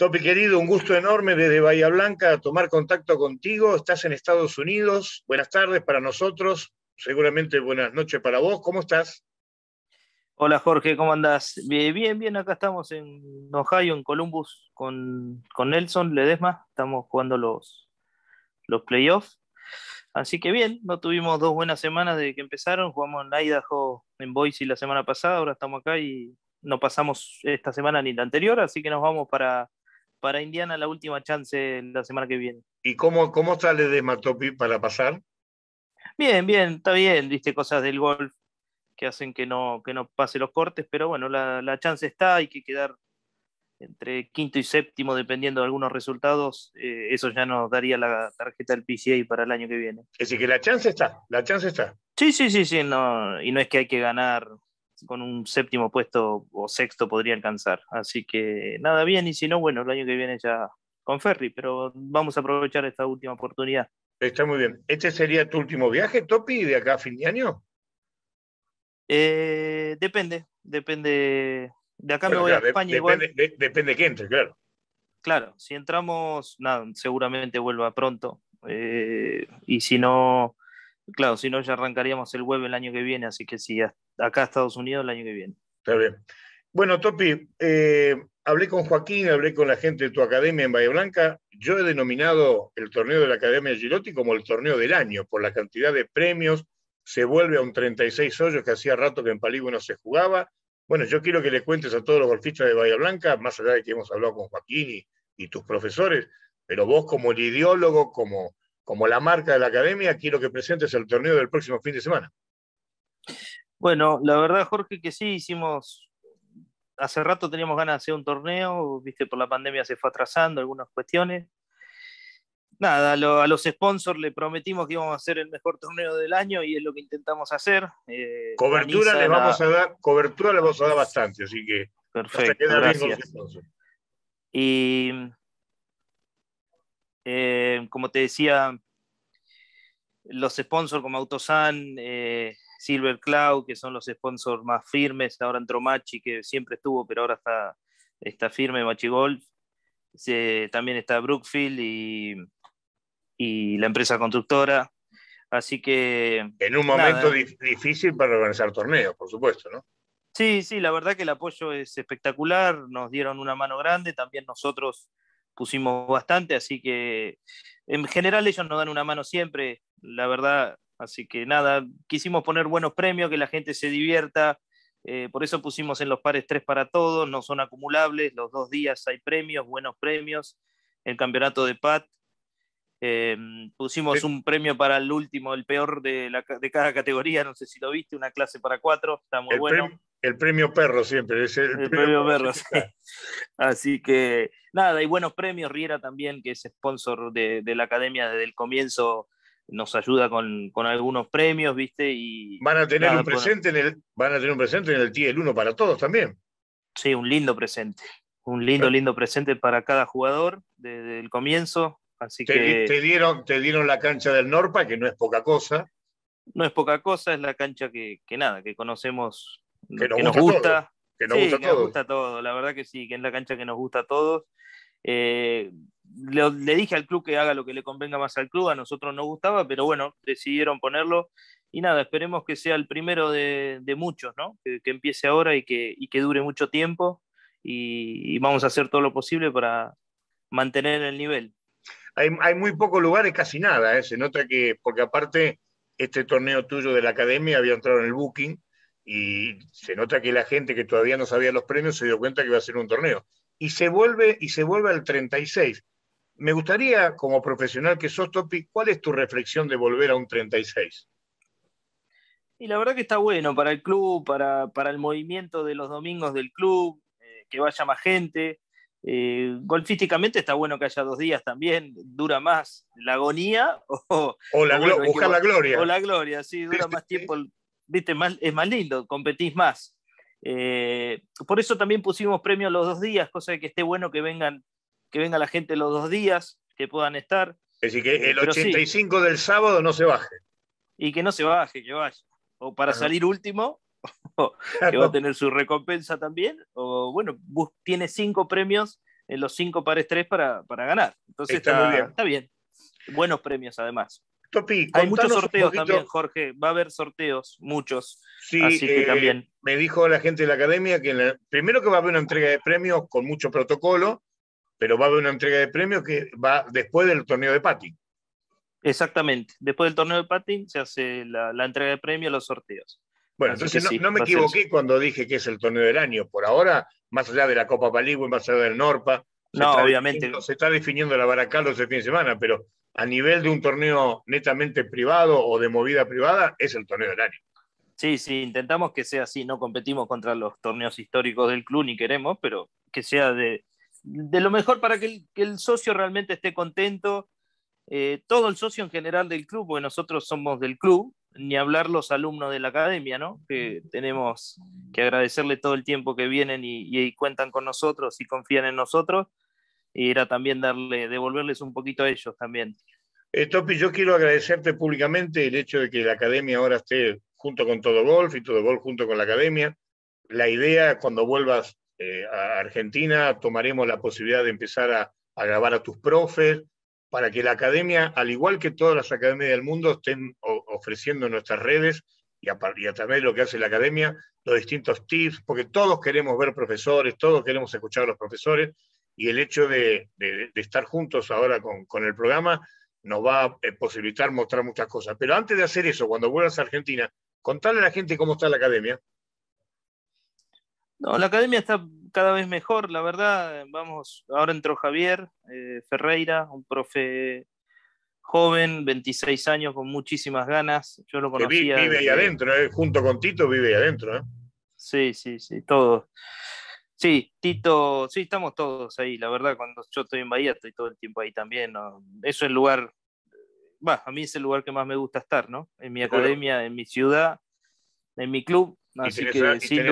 Topi querido, un gusto enorme desde Bahía Blanca tomar contacto contigo. Estás en Estados Unidos. Buenas tardes para nosotros. Seguramente buenas noches para vos. ¿Cómo estás? Hola Jorge, ¿cómo andás? Bien, bien, acá estamos en Ohio, en Columbus, con, con Nelson Ledesma. Estamos jugando los, los playoffs. Así que bien, no tuvimos dos buenas semanas desde que empezaron. Jugamos en Idaho, en Boise la semana pasada, ahora estamos acá y no pasamos esta semana ni la anterior, así que nos vamos para, para Indiana la última chance la semana que viene. ¿Y cómo, cómo sale de Matopi para pasar? Bien, bien, está bien, viste cosas del golf que hacen que no, que no pase los cortes, pero bueno, la, chance está, hay que quedar entre quinto y séptimo, dependiendo de algunos resultados, eh, eso ya nos daría la tarjeta del PCA para el año que viene. Es decir, que la chance está, la chance está. Sí, sí, sí, sí, no, y no es que hay que ganar con un séptimo puesto o sexto podría alcanzar. Así que nada bien, y si no, bueno, el año que viene ya con Ferry, pero vamos a aprovechar esta última oportunidad. Está muy bien. ¿Este sería tu último viaje, Topi, de acá a fin de año? Eh, depende, depende. De acá me voy a España igual. Depende, que entre, claro. Claro, si entramos, nada, seguramente vuelva pronto. Eh, y si no, Claro, si no, ya arrancaríamos el web el año que viene, así que sí, acá a Estados Unidos el año que viene. Está bien. Bueno, Topi, eh, hablé con Joaquín, hablé con la gente de tu academia en Bahía Blanca. Yo he denominado el torneo de la Academia Gilotti como el torneo del año, por la cantidad de premios. Se vuelve a un 36 hoyos que hacía rato que en Paligo no se jugaba. Bueno, yo quiero que le cuentes a todos los golfistas de Bahía Blanca, más allá de que hemos hablado con Joaquín y, y tus profesores, pero vos como el ideólogo, como como la marca de la academia, quiero que presentes el torneo del próximo fin de semana. Bueno, la verdad, Jorge, que sí, hicimos. Hace rato teníamos ganas de hacer un torneo, viste, por la pandemia se fue atrasando algunas cuestiones. Nada, a los sponsors le prometimos que íbamos a hacer el mejor torneo del año y es lo que intentamos hacer. Eh, cobertura les vamos a dar, cobertura vamos a dar bastante, así que. Perfecto. gracias. Y eh, como te decía, los sponsors como Autosan, eh, Silver Cloud, que son los sponsors más firmes, ahora entró Machi, que siempre estuvo, pero ahora está, está firme Machi Golf. también está Brookfield y, la empresa constructora. Así que. En un momento ¿eh? difícil para organizar torneos, por supuesto, ¿no? Sí, sí, la verdad que el apoyo es espectacular, nos dieron una mano grande, también nosotros pusimos bastante, así que en general ellos nos dan una mano siempre, la verdad. Así que nada, quisimos poner buenos premios, que la gente se divierta. Eh, por eso pusimos en los pares tres para todos, no son acumulables, los dos días hay premios, buenos premios, el campeonato de PAT. Eh, pusimos un premio para el último, el peor de, cada categoría, no sé si lo viste, una clase para cuatro, está muy bueno. El premio perro siempre, es el, premio, perro. Sí. Así que nada, y buenos premios. Riera también, que es sponsor de, la academia desde el comienzo, nos ayuda con, algunos premios, ¿viste? Y, van, a tener un presente en el, van a tener un presente en el TIEL 1 para todos también. Sí, un lindo presente. Un lindo, lindo presente para cada jugador desde el comienzo. Así te, que, te, dieron, te dieron la cancha del Norpa, que no es poca cosa. No es poca cosa, es la cancha que, que nada, que conocemos que nos, gusta, Todo. Que nos gusta, todo. La verdad que sí, que es la cancha que nos gusta a todos. Eh, le, dije al club que haga lo que le convenga más al club, a nosotros nos gustaba, pero bueno, decidieron ponerlo. Y nada, esperemos que sea el primero de, muchos, ¿no? Que, empiece ahora y que, que dure mucho tiempo. Y, vamos a hacer todo lo posible para mantener el nivel. Hay, hay muy pocos lugares, casi nada. ¿eh? Se nota que, porque aparte, este torneo tuyo de la academia había entrado en el booking y se nota que la gente que todavía no sabía los premios se dio cuenta que iba a ser un torneo. Y se vuelve, y se vuelve al 36. Me gustaría, como profesional que sos, Topi, ¿cuál es tu reflexión de volver a un 36? Y la verdad que está bueno para el club, para, para el movimiento de los domingos del club, eh, que vaya más gente. Eh, golfísticamente está bueno que haya dos días también, dura más la agonía o, o la, la gloria. O la gloria, sí, dura más tiempo el, viste, es más lindo, competís más. Eh, por eso también pusimos premios los dos días, cosa de que esté bueno que vengan, que venga la gente los dos días, que puedan estar. Es decir, que eh, el 85 del sábado no se baje. Y que no se baje, que vaya. O para salir último, que va a tener su recompensa también, o bueno, tiene cinco premios en los cinco pares tres para, ganar. Entonces está, bien. está bien. Buenos premios además. Topi, hay muchos sorteos también, Jorge. Va a haber sorteos, muchos. Sí, sí que eh, también. Me dijo la gente de la academia que primero que va a haber una entrega de premios con mucho protocolo, pero va a haber una entrega de premios que va después del torneo de patín. Exactamente. Después del torneo de patín se hace la, entrega de premios, los sorteos. Bueno, entonces no, me equivoqué cuando dije que es el torneo del año. Por ahora, más allá de la Copa Paligüe, más allá del Norpa. No, obviamente. Se está definiendo la Baracaldo ese fin de semana, pero a nivel de un torneo netamente privado o de movida privada, es el torneo del año. Sí, sí, intentamos que sea así, no competimos contra los torneos históricos del club ni queremos, pero que sea de, lo mejor para que el, socio realmente esté contento, eh, todo el socio en general del club, porque nosotros somos del club, ni hablar los alumnos de la academia, ¿no? Que tenemos que agradecerle todo el tiempo que vienen y, y cuentan con nosotros y confían en nosotros, y era también darle, devolverles un poquito a ellos también. Eh, Topi, yo quiero agradecerte públicamente el hecho de que la academia ahora esté junto con Todo Golf y Todo Golf junto con la academia. La idea, cuando vuelvas eh, a Argentina, tomaremos la posibilidad de empezar a, grabar a tus profes, para que la academia, al igual que todas las academias del mundo, estén ofreciendo en nuestras redes y a, y a, través de lo que hace la academia, los distintos tips, porque todos queremos ver profesores, todos queremos escuchar a los profesores, y el hecho de, estar juntos ahora con, el programa nos va a eh, posibilitar mostrar muchas cosas. Pero antes de hacer eso, cuando vuelvas a Argentina, contale a la gente cómo está la academia. No, la academia está cada vez mejor, la verdad. Vamos, ahora entró Javier eh, Ferreira, un profe joven, 26 años, con muchísimas ganas. Yo lo conocía. vive ahí adentro, eh, junto con Tito vive ahí adentro. Sí, sí, sí, todos. Sí, Tito, sí, estamos todos ahí, la verdad, cuando yo estoy en Bahía estoy todo el tiempo ahí también. Eso es el lugar, va, a mí es el lugar que más me gusta estar, ¿no? En mi academia, en mi ciudad, en mi club. así que,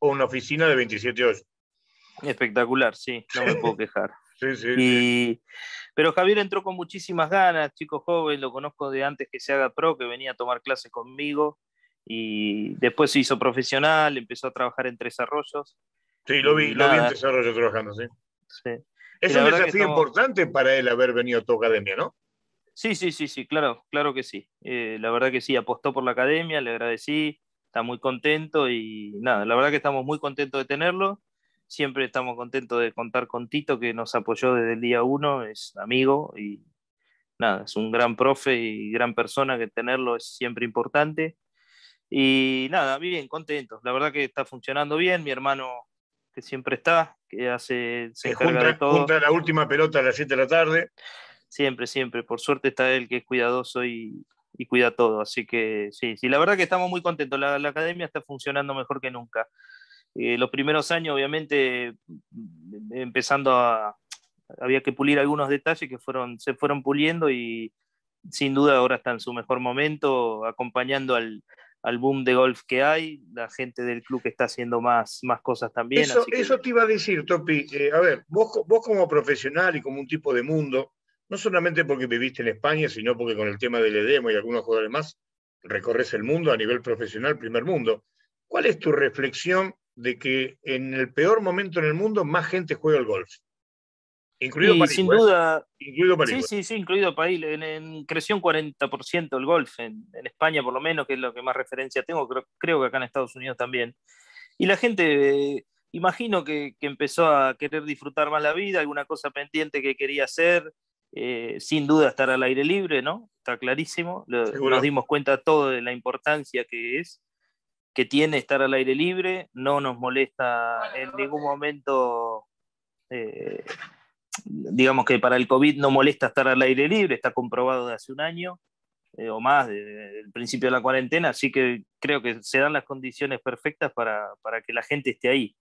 Una, oficina de 27 horas. Espectacular, sí, no me puedo quejar. sí, Pero Javier entró con muchísimas ganas, chico joven, lo conozco de antes que se haga pro, que venía a tomar clases conmigo y después se hizo profesional, empezó a trabajar en Tres Arroyos Sí, lo vi, lo vi en desarrollo trabajando, sí. Es un desafío importante para él haber venido a tu academia, ¿no? Sí, sí, sí, sí, claro, claro que sí. Eh, la verdad que sí, apostó por la academia, le agradecí, está muy contento y nada, la verdad que estamos muy contentos de tenerlo. Siempre estamos contentos de contar con Tito, que nos apoyó desde el día uno, es amigo y nada, es un gran profe y gran persona que tenerlo es siempre importante. Y nada, bien, contentos. La verdad que está funcionando bien, mi hermano que siempre está, que hace, se todo. la última pelota a las 7 de la tarde. Siempre, siempre. Por suerte está él que es cuidadoso y, cuida todo. Así que sí, sí, la verdad que estamos muy contentos. La, academia está funcionando mejor que nunca. Eh, los primeros años, obviamente, empezando a. Había que pulir algunos detalles que fueron, se fueron puliendo y sin duda ahora está en su mejor momento, acompañando al, al boom de golf que hay, la gente del club que está haciendo más, más cosas también. Eso, te iba a decir, Topi. Eh, a ver, vos, como profesional y como un tipo de mundo, no solamente porque viviste en España, sino porque con el tema del EDEMO y algunos jugadores más, recorres el mundo a nivel profesional, primer mundo. ¿Cuál es tu reflexión de que en el peor momento en el mundo más gente juega al golf? Incluido París. Sin ¿eh? duda. Incluido París. Sí, ¿eh? sí, sí, incluido París. En, creció un 40% el golf, en, España por lo menos, que es lo que más referencia tengo, creo, que acá en Estados Unidos también. Y la gente, eh, imagino que, empezó a querer disfrutar más la vida, alguna cosa pendiente que quería hacer, sin duda estar al aire libre, ¿no? Está clarísimo. nos dimos cuenta todo de la importancia que es que tiene estar al aire libre, no nos molesta en ningún momento digamos que para el COVID no molesta estar al aire libre, está comprobado desde hace un año eh, o más, desde el principio de la cuarentena, así que creo que se dan las condiciones perfectas para, que la gente esté ahí.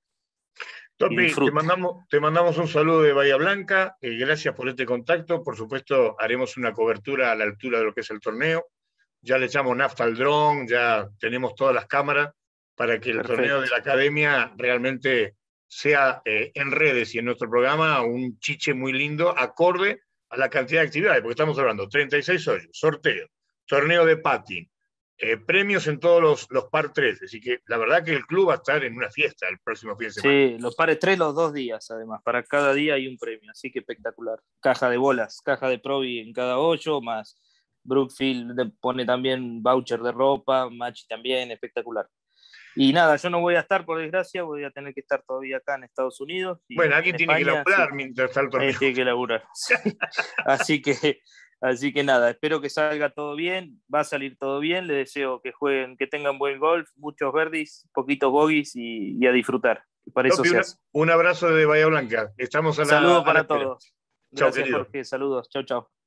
Topi, te mandamos, te mandamos un saludo de Bahía Blanca, eh, gracias por este contacto, por supuesto haremos una cobertura a la altura de lo que es el torneo, ya le echamos nafta al dron, ya tenemos todas las cámaras para que el torneo de la academia realmente sea eh, en redes y en nuestro programa un chiche muy lindo, acorde a la cantidad de actividades, porque estamos hablando 36 hoyos, sorteo, torneo de patín, eh, premios en todos los, los par 3, así que la verdad que el club va a estar en una fiesta el próximo fin de semana. Sí, los pares 3 los dos días además, para cada día hay un premio, así que espectacular. Caja de bolas, caja de Provi en cada hoyo, más Brookfield pone también voucher de ropa, Match también, espectacular. Y nada, yo no voy a estar, por desgracia, voy a tener que estar todavía acá en Estados Unidos. bueno, alguien tiene que laburar mientras está torneo. tiene que laburar. así, que, nada, espero que salga todo bien, va a salir todo bien, les deseo que jueguen, que tengan buen golf, muchos verdis, poquitos bogies y, a disfrutar. Para eso Topi, un abrazo de Bahía Blanca. Estamos a la, Saludos para todos. Gracias, Jorge. Saludos. Chao, chao.